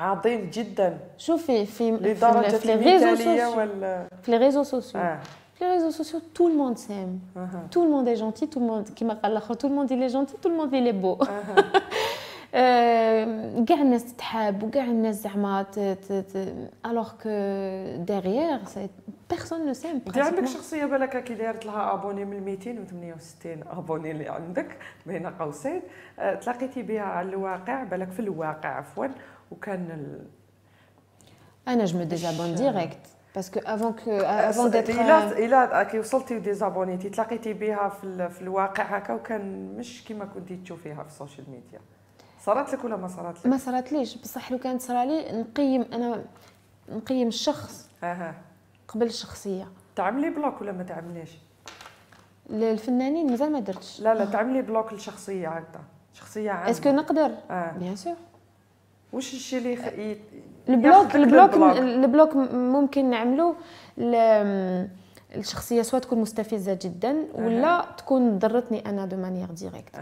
عظيم جدا شوفي في لدرجه في المثاليه ولا في لي ريزو سوسيو آه. في لي ريزو سوسيو تو الموند سيم آه. تو الموند اي جونتي تو الموند كيما قال الاخر تو الموند لي جونتي تو الموند لي بو كاع الناس تتحاب وكاع الناس زعما الوغ كو ديغيير بيرسون نو سيم انت عندك شخصيه بالك كي دارت لها ابوني من 268 ابوني اللي عندك بين قوسين أه، تلاقيتي بها على الواقع بالك في الواقع عفوا وكان ال... انا جو مو ديزابون ديريكت باسكو افون كو افون ديتر الى euh, الى كي وصلتي ديزابونيتي تلاقيتي بها في, ال... في الواقع هكا وكان مش كيما كنتي تشوفيها في السوشيال ميديا صارت لك ولا ما صارت لك؟ ما صارت ليش بصح لو كانت صرالي نقيم انا نقيم الشخص اها قبل الشخصيه تعملي بلوك ولا ما تعمليش للفنانين مازال ما درتش لا لا تعملي بلوك للشخصيه هكذا شخصيه عامه اسكو نقدر آه. بيان سور واش الشيء اللي خ... ي... البلوك البلوك البلوك ممكن نعملو ل... الشخصيه سواء تكون مستفزه جدا ولا أه. تكون ضرتني انا دو مانيير ديريكت أه.